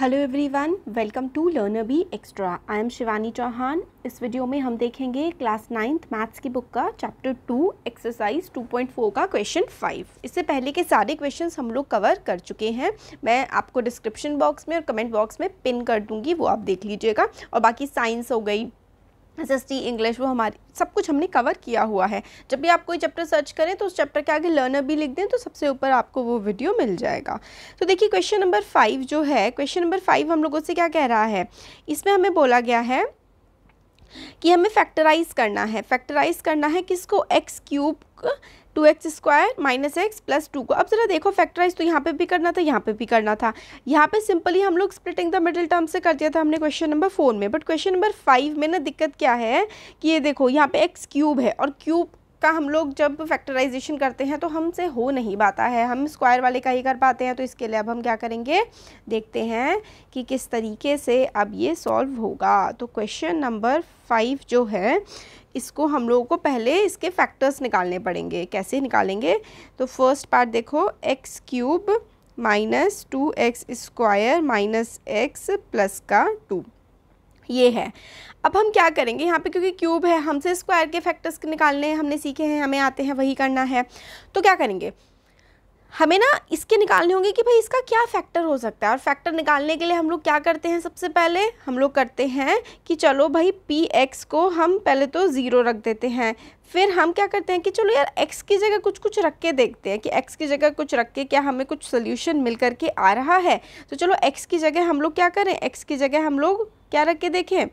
hello everyone welcome to learner B extra I am Shivani Chauhan इस video में हम देखेंगे क्लास नाइन्थ मैथ्स की बुक का चैप्टर टू एक्सरसाइज 2.4 का क्वेश्चन फाइव इससे पहले के सारे क्वेश्चंस हम लोग कवर कर चुके हैं मैं आपको डिस्क्रिप्शन बॉक्स में और कमेंट बॉक्स में पिन कर दूंगी वो आप देख लीजिएगा और बाकी साइंस हो गई एस एस टी इंग्लिश वो हमारी सब कुछ हमने कवर किया हुआ है जब भी आप कोई चैप्टर सर्च करें तो उस चैप्टर के आगे लर्नर भी लिख दें तो सबसे ऊपर आपको वो वीडियो मिल जाएगा तो देखिए क्वेश्चन नंबर फाइव जो है क्वेश्चन नंबर फाइव हम लोगों से क्या कह रहा है इसमें हमें बोला गया है कि हमें फैक्टराइज करना है फैक्टराइज करना है किसको x cube two x square minus x plus two को अब ज़रा देखो फैक्टराइज तो यहाँ पे भी करना था यहाँ पे भी करना था यहाँ पे सिंपली हम लोग स्प्लिटिंग द मिडिल टर्म से कर दिया था हमने क्वेश्चन नंबर फोर में बट क्वेश्चन नंबर फाइव में ना दिक्कत क्या है कि ये देखो यहाँ पे एक्स क्यूब है और क्यूब का हम लोग जब फैक्टराइजेशन करते हैं तो हमसे हो नहीं पाता है हम स्क्वायर वाले का ही कर पाते हैं तो इसके लिए अब हम क्या करेंगे देखते हैं कि किस तरीके से अब ये सॉल्व होगा तो क्वेश्चन नंबर फाइव जो है इसको हम लोगों को पहले इसके फैक्टर्स निकालने पड़ेंगे कैसे निकालेंगे तो फर्स्ट पार्ट देखो x cube minus two x square minus x plus का टू ये है अब हम क्या करेंगे यहाँ पे क्योंकि क्यूब है हमसे स्क्वायर के फैक्टर्स निकालने हमने सीखे हैं हमें आते हैं वही करना है तो क्या करेंगे हमें ना इसके निकालने होंगे कि भाई इसका क्या फैक्टर हो सकता है और फैक्टर निकालने के लिए हम लोग क्या करते हैं सबसे पहले हम लोग करते हैं कि चलो भाई पी एक्स को हम पहले तो ज़ीरो रख देते हैं फिर हम क्या करते हैं कि चलो यार x की जगह कुछ कुछ रख के देखते हैं कि x की जगह कुछ रख के क्या हमें कुछ सोल्यूशन मिल करके आ रहा है तो चलो x की जगह हम लोग क्या करें x की जगह हम लोग क्या रख के देखें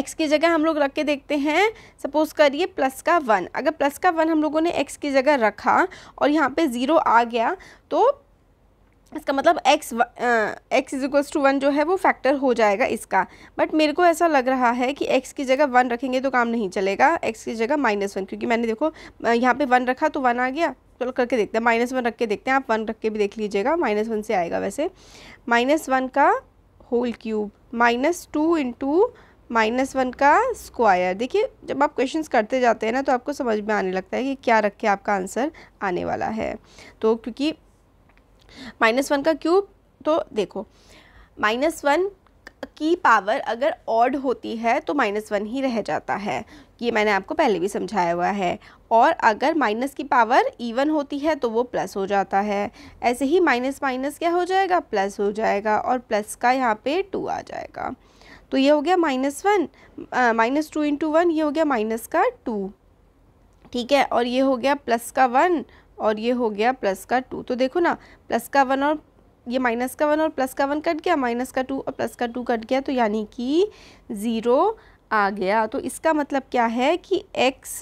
x की जगह हम लोग रख के देखते हैं सपोज करिए प्लस का वन अगर प्लस का वन हम लोगों ने x की जगह रखा और यहाँ पे ज़ीरो आ गया तो इसका मतलब x x is equals to one जो है वो फैक्टर हो जाएगा इसका बट मेरे को ऐसा लग रहा है कि x की जगह वन रखेंगे तो काम नहीं चलेगा x की जगह माइनस वन क्योंकि मैंने देखो यहाँ पे वन रखा तो वन आ गया चलो करके देखते हैं माइनस वन रख के देखते हैं आप वन रख के भी देख लीजिएगा माइनस वन से आएगा वैसे माइनस वन का whole cube minus two into minus one का स्क्वायर देखिए जब आप क्वेश्चंस करते जाते हैं ना तो आपको समझ में आने लगता है कि क्या रख के आपका आंसर आने वाला है तो क्योंकि माइनस वन का क्यूब तो देखो माइनस वन की पावर अगर ऑड होती है तो माइनस वन ही रह जाता है ये मैंने आपको पहले भी समझाया हुआ है और अगर माइनस की पावर इवन होती है तो वो प्लस हो जाता है ऐसे ही माइनस माइनस क्या हो जाएगा प्लस हो जाएगा और प्लस का यहाँ पे टू आ जाएगा तो ये हो गया minus one minus two into one ये हो गया माइनस का टू ठीक है और ये हो गया प्लस का वन और ये हो गया प्लस का टू तो देखो ना प्लस का वन और ये माइनस का वन और प्लस का वन कट गया माइनस का टू और प्लस का टू कट गया तो यानी कि ज़ीरो आ गया तो इसका मतलब क्या है कि x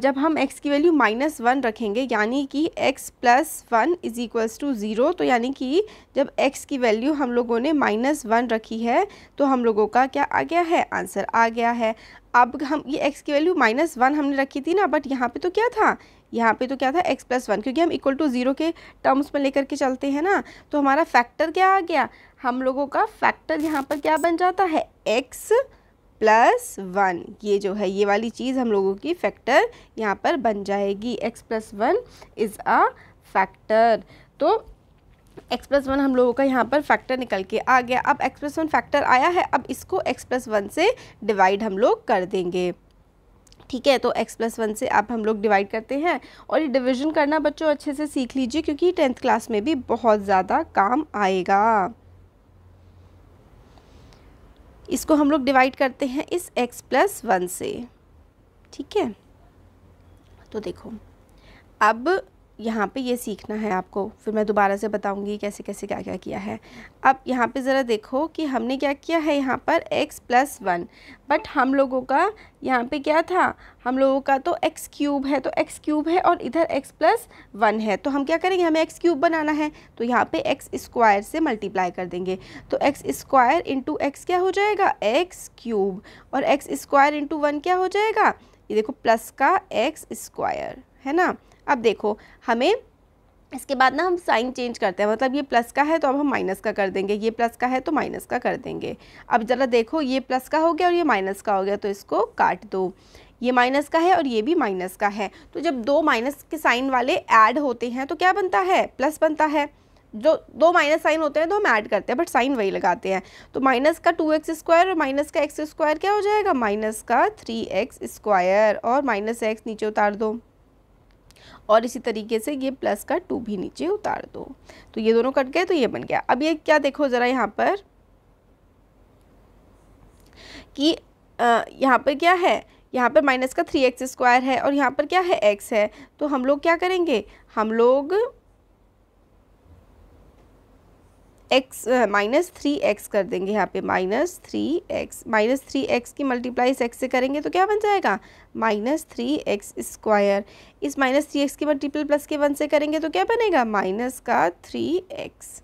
जब हम x की वैल्यू माइनस वन रखेंगे यानी कि x plus one is equals to zero तो यानी कि जब x की वैल्यू हम लोगों ने माइनस वन रखी है तो हम लोगों का क्या आ गया है आंसर आ गया है अब हम ये x की वैल्यू माइनस वन हमने रखी थी ना बट यहाँ पे तो क्या था यहाँ पे तो क्या था x प्लस वन क्योंकि हम इक्वल टू ज़ीरो के टर्म्स में लेकर के चलते हैं ना तो हमारा फैक्टर क्या आ गया हम लोगों का फैक्टर यहाँ पर क्या बन जाता है एक्स प्लस वन ये जो है ये वाली चीज़ हम लोगों की फैक्टर यहाँ पर बन जाएगी x plus one is a factor तो एक्स प्लस वन हम लोगों का यहाँ पर फैक्टर निकल के आ गया अब एक्स प्लस वन फैक्टर आया है अब इसको एक्स प्लस वन से डिवाइड हम लोग कर देंगे ठीक है तो x प्लस वन से आप हम लोग डिवाइड करते हैं और ये डिवीजन करना बच्चों अच्छे से सीख लीजिए क्योंकि टेंथ क्लास में भी बहुत ज़्यादा काम आएगा इसको हम लोग डिवाइड करते हैं इस x प्लस वन से ठीक है तो देखो अब यहाँ पे ये सीखना है आपको फिर मैं दोबारा से बताऊँगी कैसे कैसे क्या क्या किया है अब यहाँ पे ज़रा देखो कि हमने क्या किया है यहाँ पर x प्लस वन बट हम लोगों का यहाँ पे क्या था हम लोगों का तो x क्यूब है तो x क्यूब है और इधर x प्लस वन है तो हम क्या करेंगे हमें x क्यूब बनाना है तो यहाँ पे x स्क्वायर से मल्टीप्लाई कर देंगे तो x स्क्वायर इंटू एक्स क्या हो जाएगा x क्यूब और x स्क्वायर इंटू वन क्या हो जाएगा ये देखो प्लस का एक्स स्क्वायर है ना अब देखो हमें इसके बाद ना हम साइन चेंज करते हैं मतलब ये प्लस का है तो अब हम माइनस का कर देंगे ये प्लस का है तो माइनस का कर देंगे अब ज़रा देखो ये प्लस का हो गया और ये माइनस का हो गया तो इसको काट दो ये माइनस का है और ये भी माइनस का है तो जब दो माइनस के साइन वाले ऐड होते हैं तो क्या बनता है प्लस बनता है जो दो माइनस साइन होते हैं तो हम ऐड करते हैं बट साइन वही लगाते हैं तो माइनस का टू एक्स स्क्वायर और माइनस का एक्स स्क्वायर क्या हो जाएगा माइनस का थ्री एक्स स्क्वायर और माइनस एक्स नीचे उतार दो और इसी तरीके से ये प्लस का टू भी नीचे उतार दो तो ये दोनों कट गए तो ये बन गया अब ये क्या देखो ज़रा यहाँ पर कि यहाँ पर क्या है यहाँ पर माइनस का थ्री एक्स स्क्वायर है और यहाँ पर क्या है एक्स है तो हम लोग क्या करेंगे हम लोग एक्स माइनस थ्री एक्स कर देंगे यहाँ पे minus three x minus three x की मल्टीप्लाई एक्स से करेंगे तो क्या बन जाएगा माइनस थ्री एक्स स्क्वायर इस माइनस थ्री एक्स की मल्टीप्लाई प्लस के वन से करेंगे तो क्या बनेगा माइनस का थ्री एक्स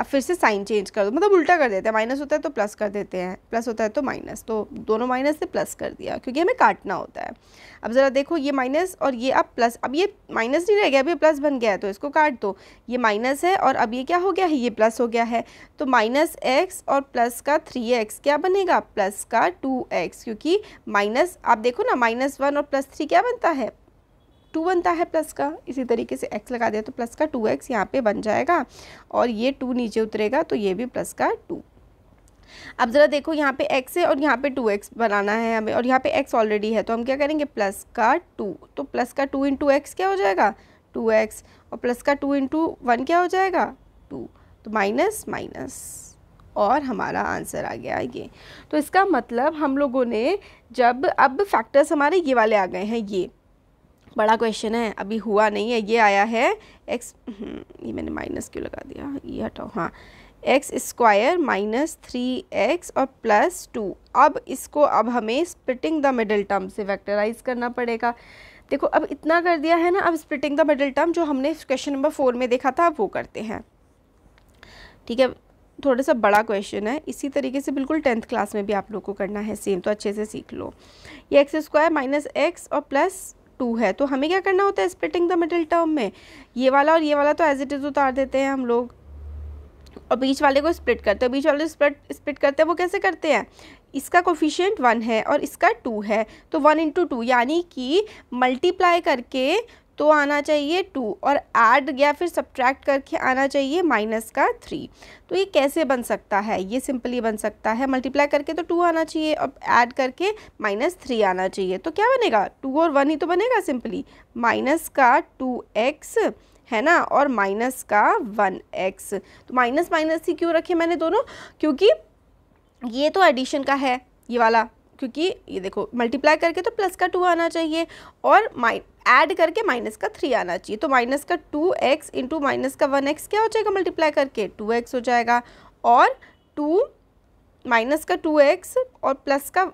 अब फिर से साइन चेंज कर दो मतलब उल्टा कर देते हैं माइनस होता है तो प्लस कर देते हैं प्लस होता है तो माइनस तो दोनों माइनस से प्लस कर दिया क्योंकि हमें काटना होता है अब ज़रा देखो ये माइनस और ये अब प्लस अब ये माइनस नहीं रह गया अब ये प्लस बन गया है तो इसको काट दो ये माइनस है और अब ये क्या हो गया है ये प्लस हो गया है तो माइनस एक्स और प्लस का थ्री एक्स क्या बनेगा प्लस का टू एक्स क्योंकि माइनस आप देखो ना माइनस वन और प्लस थ्री क्या बनता है टू बनता है प्लस का इसी तरीके से एक्स लगा दिया तो प्लस का टू एक्स यहाँ पर बन जाएगा और ये टू नीचे उतरेगा तो ये भी प्लस का टू अब ज़रा देखो यहाँ पे x है और यहाँ पे 2x बनाना है हमें और यहाँ पे x ऑलरेडी है तो हम क्या करेंगे प्लस का 2 तो प्लस का 2 इंटू एक्स क्या हो जाएगा 2x और प्लस का 2 इंटू वन क्या हो जाएगा 2 तो माइनस माइनस और हमारा आंसर आ गया ये तो इसका मतलब हम लोगों ने जब अब फैक्टर्स हमारे ये वाले आ गए हैं ये बड़ा क्वेश्चन है अभी हुआ नहीं है ये आया है एक्स हम्म, ये मैंने माइनस क्यों लगा दिया ये हटाओ हाँ x square minus three x और प्लस टू अब इसको अब हमें स्प्लिटिंग द मिडिल टर्म से वेक्टराइज करना पड़ेगा देखो अब इतना कर दिया है ना अब स्प्लिटिंग द मिडिल टर्म जो हमने क्वेश्चन नंबर फोर में देखा था अब वो करते हैं ठीक है थोड़ा सा बड़ा क्वेश्चन है इसी तरीके से बिल्कुल टेंथ क्लास में भी आप लोग को करना है सेम तो अच्छे से सीख लो ये एक्स स्क्वायर माइनस एक्स और प्लस टू है तो हमें क्या करना होता है स्प्लिटिंग द मिडिल टर्म में ये वाला और ये वाला तो एज इट इज़ उतार देते हैं हम लोग और बीच वाले को स्प्लिट करते हैं बीच वाले स्प्लिट स्प्लिट करते हैं वो कैसे करते हैं इसका कोफिशियंट वन है और इसका टू है तो वन इंटू टू यानी कि मल्टीप्लाई करके तो आना चाहिए टू और ऐड या फिर सब्ट्रैक्ट करके आना चाहिए माइनस का थ्री तो ये कैसे बन सकता है ये सिंपली बन सकता है मल्टीप्लाई करके तो टू आना चाहिए और ऐड करके माइनस थ्री आना चाहिए तो क्या बनेगा टू और वन ही तो बनेगा सिंपली माइनस का टू एक्स है ना और माइनस का वन एक्स तो माइनस माइनस ही क्यों रखे मैंने दोनों क्योंकि ये तो एडिशन का है ये वाला क्योंकि ये देखो मल्टीप्लाई करके तो प्लस का टू आना चाहिए और माइ ऐड करके माइनस का थ्री आना चाहिए तो माइनस का टू एक्स इंटू माइनस का वन एक्स क्या हो जाएगा मल्टीप्लाई करके टू एक्स हो जाएगा और टू माइनस का टू एक्स और प्लस का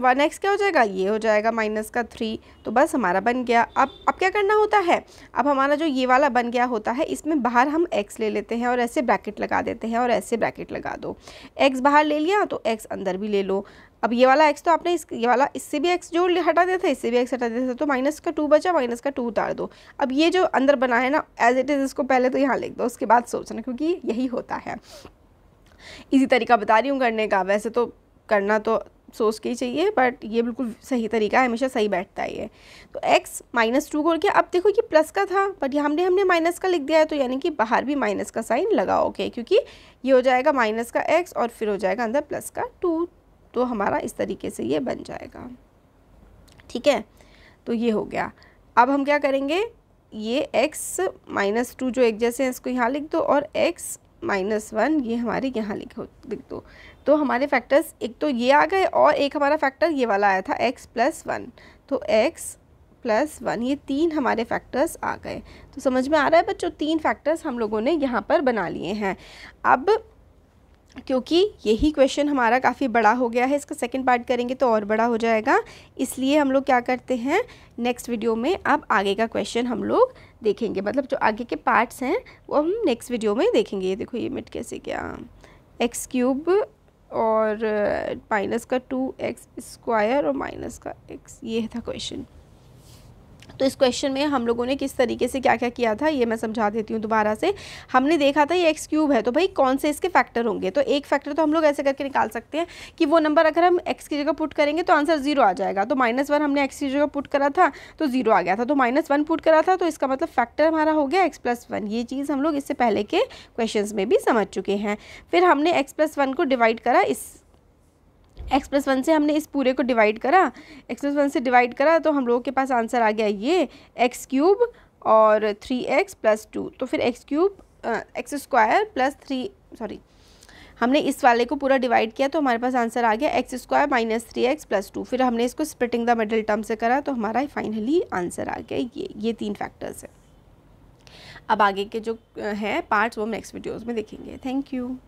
वन एक्स क्या हो जाएगा ये हो जाएगा माइनस का थ्री तो बस हमारा बन गया अब अब क्या करना होता है अब हमारा जो ये वाला बन गया होता है इसमें बाहर हम एक्स ले लेते हैं और ऐसे ब्रैकेट लगा देते हैं और ऐसे ब्रैकेट लगा दो एक्स बाहर ले लिया तो एक्स अंदर भी ले लो अब ये वाला एक्स तो आपने इस ये वाला इससे भी एक्स जो हटा दिया था इससे भी एक्स हटा दिया था तो माइनस का टू बचा माइनस का टू उतार दो अब ये जो अंदर बना है ना एज इट इज़ इसको पहले तो यहाँ लिख दो उसके बाद सोचना क्योंकि यही होता है इसी तरीका बता रही हूँ करने का वैसे तो करना तो सोच के ही चाहिए बट ये बिल्कुल सही तरीका है हमेशा सही बैठता है ये तो x माइनस टू करके अब देखो ये प्लस का था बट यहाँ हमने हमने माइनस का लिख दिया है तो यानी कि बाहर भी माइनस का साइन लगाओगे क्योंकि ये हो जाएगा माइनस का x और फिर हो जाएगा अंदर प्लस का टू तो हमारा इस तरीके से ये बन जाएगा ठीक है तो ये हो गया अब हम क्या करेंगे ये x माइनस टू जो एक जैसे हैं इसको यहाँ लिख दो और x माइनस वन ये हमारे यहाँ लिखो लिख दो तो हमारे फैक्टर्स एक तो ये आ गए और एक हमारा फैक्टर ये वाला आया था एक्स प्लस वन तो एक्स प्लस वन ये तीन हमारे फैक्टर्स आ गए तो समझ में आ रहा है बच्चों तीन फैक्टर्स हम लोगों ने यहाँ पर बना लिए हैं अब क्योंकि यही क्वेश्चन हमारा काफ़ी बड़ा हो गया है इसका सेकंड पार्ट करेंगे तो और बड़ा हो जाएगा इसलिए हम लोग क्या करते हैं नेक्स्ट वीडियो में अब आगे का क्वेश्चन हम लोग देखेंगे मतलब जो आगे के पार्ट्स हैं वो हम नेक्स्ट वीडियो में देखेंगे ये देखो ये मिट कैसे क्या एक्स क्यूब और माइनस uh, का टू एक्स स्क्वायर और माइनस का एक्स ये था क्वेश्चन तो इस क्वेश्चन में हम लोगों ने किस तरीके से क्या क्या किया था ये मैं समझा देती हूँ दोबारा से हमने देखा था ये एक्स क्यूब है तो भाई कौन से इसके फैक्टर होंगे तो एक फैक्टर तो हम लोग ऐसे करके निकाल सकते हैं कि वो नंबर अगर हम एक्स की जगह पुट करेंगे तो आंसर जीरो आ जाएगा तो माइनस वन हमने एक्स की जगह पुट करा था तो जीरो आ गया था तो माइनस वन पुट करा था तो इसका मतलब फैक्टर हमारा हो गया एक्स प्लस वन ये चीज़ हम लोग इससे पहले के क्वेश्चन में भी समझ चुके हैं फिर हमने एक्स प्लस वन को डिवाइड करा इस एक्स प्लस वन से हमने इस पूरे को डिवाइड करा x प्लस वन से डिवाइड करा तो हम लोगों के पास आंसर आ गया ये एक्स क्यूब और थ्री एक्स प्लस टू तो फिर x cube x square plus three sorry हमने इस वाले को पूरा डिवाइड किया तो हमारे पास आंसर आ गया x square minus three x plus two फिर हमने इसको स्प्लिटिंग द मिडिल टर्म से करा तो हमारा फाइनली आंसर आ गया ये ये तीन फैक्टर्स हैं अब आगे के जो हैं पार्ट्स वो हम नेक्स्ट वीडियोज़ में देखेंगे थैंक यू